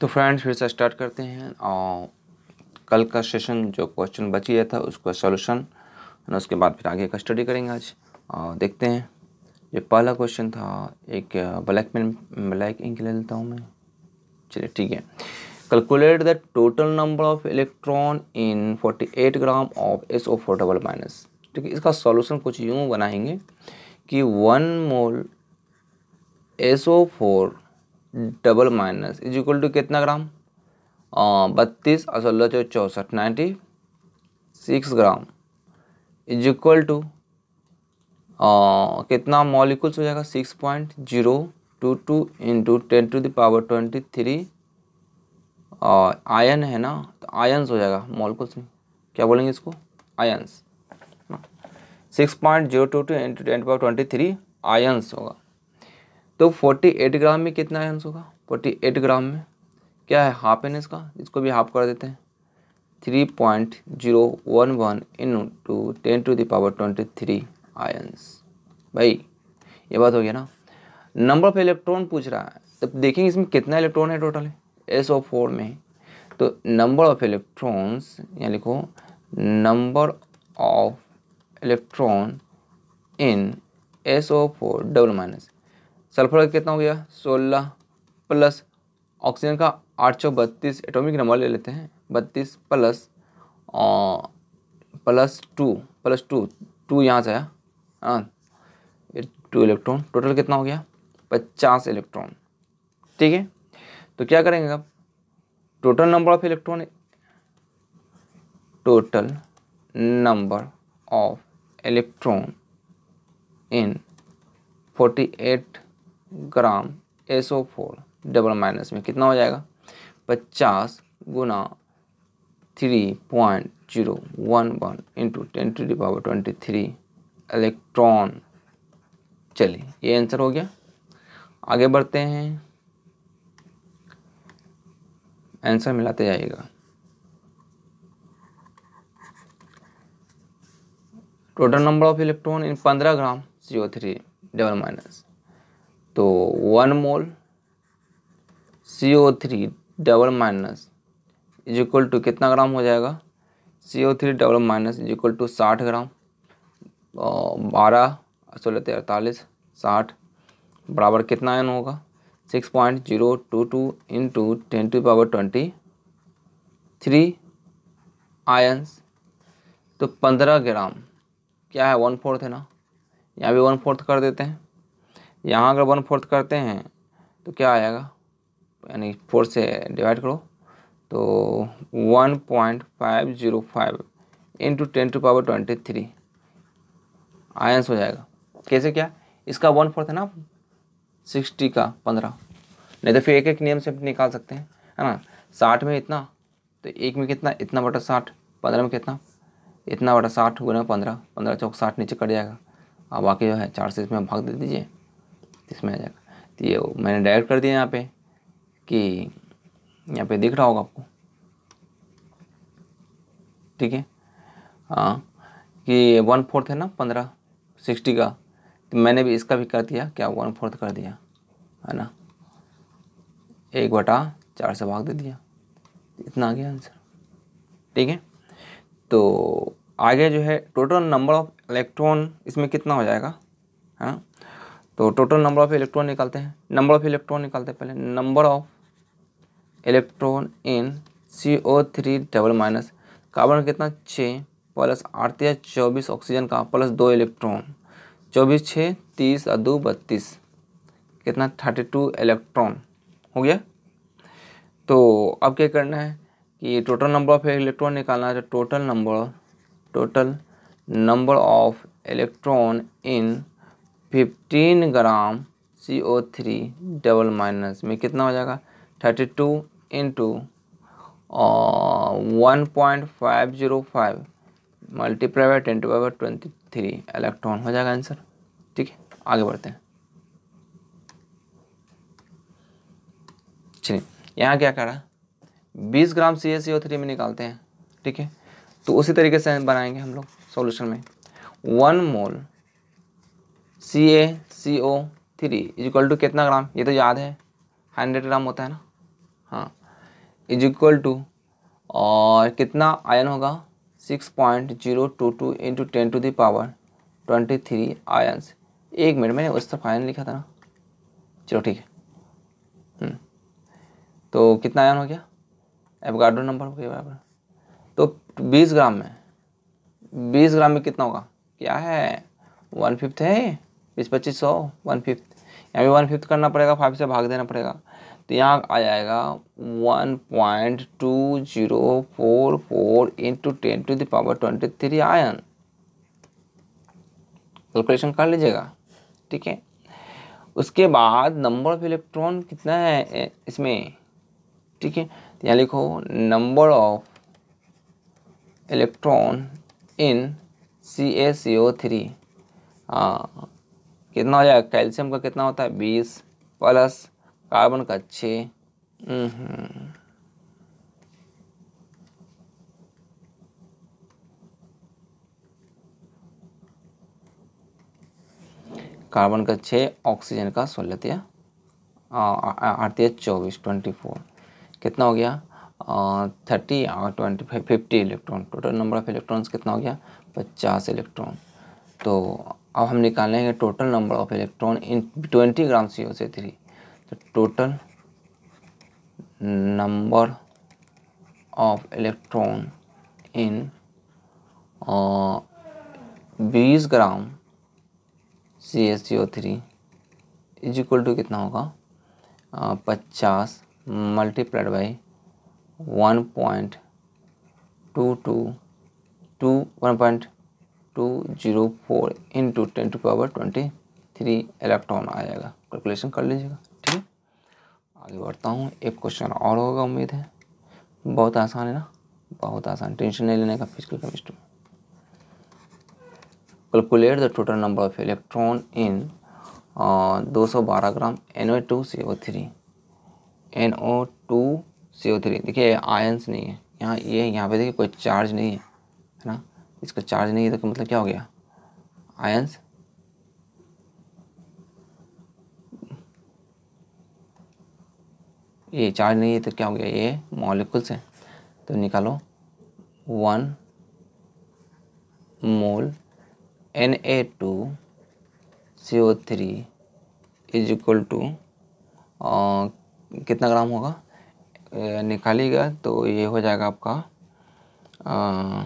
तो फ्रेंड्स फिर से स्टार्ट करते हैं और कल का सेशन जो क्वेश्चन बच गया था उसका सॉल्यूशन उसके बाद फिर आगे का स्टडी करेंगे आज और देखते हैं ये पहला क्वेश्चन था एक ब्लैक पेन ब्लैक इंक ले लेता हूँ मैं चलिए ठीक है calculate the total number of electron in 48 gram of S O four double minus ठीक है इसका सॉल्यूशन कुछ यूँ बनाएंगे कि one mole S O four double minus is equal to कितना ग्राम बत्तीस और सोलह चौ चौंसठ ninety six gram is equal to कितना मॉलिकुल्स हो जाएगा six point zero two two into ten to the power twenty three ion है ना तो आयन्स हो जाएगा मॉलिकुल्स में क्या बोलेंगे इसको ions six point zero two two into ten power twenty three ions होगा तो 48 ग्राम में कितना है आंसर का 48 ग्राम में क्या है हाफ एन इसका इसको भी हाफ कर देते हैं three point zero one one into ten to the power twenty three ions भाई ये बात हो गया ना नंबर ऑफ इलेक्ट्रॉन पूछ रहा है तब तो देखेंगे इसमें कितना इलेक्ट्रॉन है टोटल एस ओ फोर में तो नंबर ऑफ इलेक्ट्रॉन्स यहाँ लिखो number of electron in S O four double minus sulphur का कितना हो गया सोलह प्लस ऑक्सीजन का आठ सौ बत्तीस एटोमिक नंबर ले लेते हैं बत्तीस plus plus two plus two two यहाँ से आया हाँ टू इलेक्ट्रॉन टोटल कितना हो गया पचास इलेक्ट्रॉन ठीक है तो क्या करेंगे आप total number of electron total number of electron in forty eight gram S O four double minus में कितना हो जाएगा पचास गुना three point zero one one into ten to the power twenty three electron चलिए ये आंसर हो गया आगे बढ़ते हैं आंसर मिलाते जाइएगा total number of electron in पंद्रह gram C O three double minus तो one mole C O three double minus is equal to कितना ग्राम हो जाएगा C O three double minus is equal to साठ gram बारह सोलह तेरह अड़तालीस साठ बराबर कितना आयन होगा six point zero two two into ten to power twenty three ions तो पंद्रह ग्राम क्या है वन फोर्थ है ना यहाँ भी वन फोर्थ कर देते हैं यहाँ अगर वन फोर्थ करते हैं तो क्या आएगा यानी फोर से डिवाइड करो तो one point five zero five into ten to power twenty three ions हो जाएगा कैसे क्या इसका वन फोर्थ है ना सिक्सटी का पंद्रह नहीं तो फिर एक एक नियम से निकाल सकते हैं है ना साठ में इतना तो एक में कितना इतना बटा साठ पंद्रह में कितना इतना बटा साठ गुना पंद्रह पंद्रह चौक साठ नीचे कट जाएगा और बाकी जो है चार से इसमें भाग दे दीजिए इसमें आ जाएगा तो ये मैंने डायरेक्ट कर दिया यहाँ पे कि यहाँ पे दिख रहा होगा आपको ठीक है हाँ कि वन फोर्थ है ना पंद्रह सिक्सटी का तो मैंने भी इसका भी कर दिया क्या वन फोर्थ कर दिया है ना एक बटा चार से भाग दे दिया इतना आ गया आंसर ठीक है तो आगे जो है टोटल नंबर ऑफ इलेक्ट्रॉन इसमें कितना हो जाएगा है हाँ? ना तो टोटल नंबर ऑफ इलेक्ट्रॉन निकालते हैं नंबर ऑफ इलेक्ट्रॉन निकालते हैं पहले number of electron in C O three double minus carbon कितना छः प्लस आठ या चौबीस ऑक्सीजन का प्लस दो इलेक्ट्रॉन चौबीस छः तीस और दो बत्तीस कितना थर्टी टू इलेक्ट्रॉन हो गया तो अब क्या करना है कि टोटल नंबर ऑफ इलेक्ट्रॉन निकालना है तो total number total number of electron in fifteen gram C O three double minus में कितना हो जाएगा thirty two into one point five zero five multiply by ten by twenty three electron हो जाएगा answer ठीक है आगे बढ़ते हैं चलिए यहाँ क्या कह रहा है बीस gram C A C O three में निकालते हैं ठीक है तो उसी तरीके से बनाएंगे हम लोग सोल्यूशन में one mole C A C O three is equal to कितना ग्राम ये तो याद है हंड्रेड ग्राम होता है ना हाँ इज इक्वल टू और कितना आयन होगा six point zero two two into ten to the power twenty three ions एक मिनट मैंने उस तरफ आयन लिखा था ना चलो ठीक है हम्म। तो कितना आयन हो गया एवगाडो नंबर हो गया बराबर तो बीस ग्राम में बीस ग्राम में कितना होगा क्या है वन फिफ्थ है बीस पच्चीस सौ वन फिफ्थ यहाँ भी वन फिफ्थ करना पड़ेगा फाइव से भाग देना पड़ेगा तो यहाँ आ जाएगा one point two zero four four into ten to the power twenty three ion calculation कर लीजिएगा ठीक है उसके बाद नंबर ऑफ इलेक्ट्रॉन कितना है इसमें ठीक है तो यहाँ लिखो number of electron in C S O three हाँ कितना हो जाएगा कैल्शियम का कितना होता है बीस प्लस कार्बन का छ हम्म। कार्बन का छः ऑक्सीजन का सोलह आठ अड़तीस चौबीस ट्वेंटी फोर कितना हो गया थर्टी और twenty five fifty electron total number of electrons कितना हो गया पचास इलेक्ट्रॉन तो अब हम निकालेंगे total number of electron in twenty gram C O से थ्री तो total number of electron in बीस gram C S C O three is equal to कितना होगा uh, पचास multiplied by one point two two two one point two zero four into ten to power twenty three electron आएगा calculation कर लीजिएगा ठीक है आगे बढ़ता हूँ एक क्वेश्चन और होगा उम्मीद है बहुत आसान है ना बहुत आसान टेंशन नहीं लेने का physical chemistry calculate the total number of electron in दो सौ बारह gram N O two C O three N O two C O three देखिए आयंस नहीं है यहाँ ये यहाँ पे देखिए कोई चार्ज नहीं है है ना इसका चार्ज नहीं है तो मतलब क्या हो गया आयंस ये चार्ज नहीं है तो क्या हो गया ये मॉलिक्यूल्स हैं तो निकालो one mole N A two C O three is equal to कितना ग्राम होगा निकालिएगा तो ये हो जाएगा आपका आ,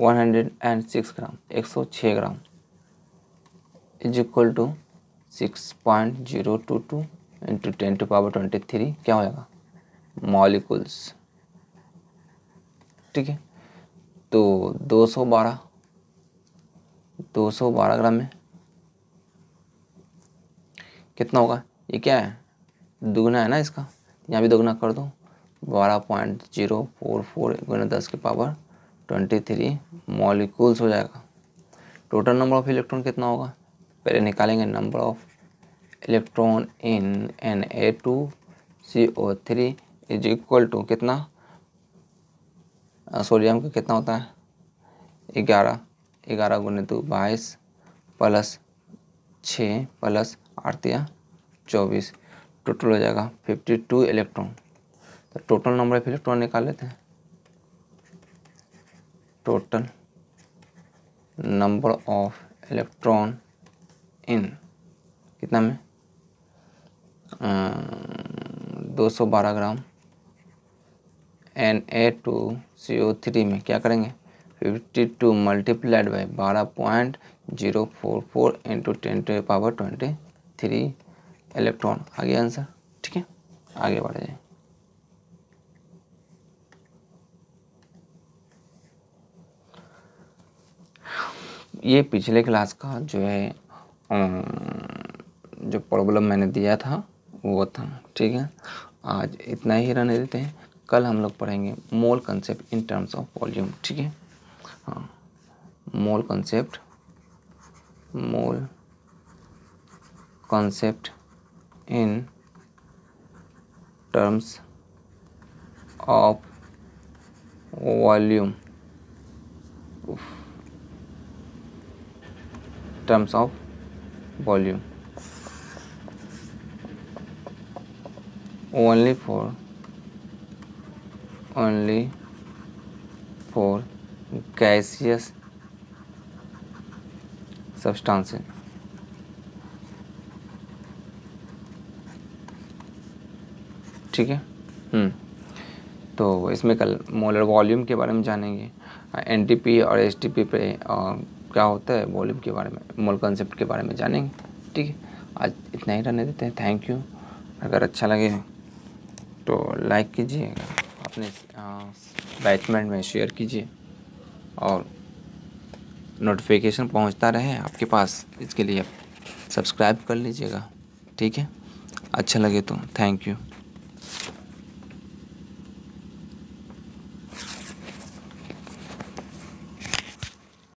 one hundred and six gram एक सौ छः gram is equal to six point zero two two into ten to power twenty three क्या हो जाएगा मॉलिकुल्स ठीक है तो दो सौ बारह दो सौ बारह ग्राम में कितना होगा ये क्या है दुगना है ना इसका यहाँ भी दुगना कर दो बारह पॉइंट जीरो फोर फोर गुना दस के पावर ट्वेंटी थ्री मॉलिकूल्स हो जाएगा टोटल नंबर ऑफ इलेक्ट्रॉन कितना होगा पहले निकालेंगे number of electron in N A two C O three is equal to कितना सोडियम का कितना होता है ग्यारह ग्यारह गुने दो बाईस प्लस छः प्लस आठतिया चौबीस टोटल हो जाएगा फिफ्टी टू इलेक्ट्रॉन तो टोटल नंबर ऑफ इलेक्ट्रॉन निकाल लेते हैं total number of electron in कितना में अं, दो सौ बारह gram N A two C O three में क्या करेंगे फिफ्टी टू मल्टीप्लाइड बाई बारह point zero four four into ten to power twenty three electron आगे आंसर ठीक है आगे बढ़ जाए ये पिछले क्लास का जो है जो प्रॉब्लम मैंने दिया था वो था ठीक है आज इतना ही रहने देते हैं कल हम लोग पढ़ेंगे mole concept in terms of volume ठीक है हाँ mole concept mole concept in terms of volume terms of volume only for only for gaseous substances ठीक है तो इसमें कल मोलर वॉल्यूम के बारे में जानेंगे एन टी पी और एस टी पी पे क्या होता है वॉल्यूम के बारे में मोल कंसेप्ट के बारे में जानेंगे ठीक है आज इतना ही रहने देते हैं थैंक यू अगर अच्छा लगे तो लाइक कीजिएगा अपने बैचमेंट में शेयर कीजिए और नोटिफिकेशन पहुंचता रहे आपके पास इसके लिए आप सब्सक्राइब कर लीजिएगा ठीक है अच्छा लगे तो थैंक यू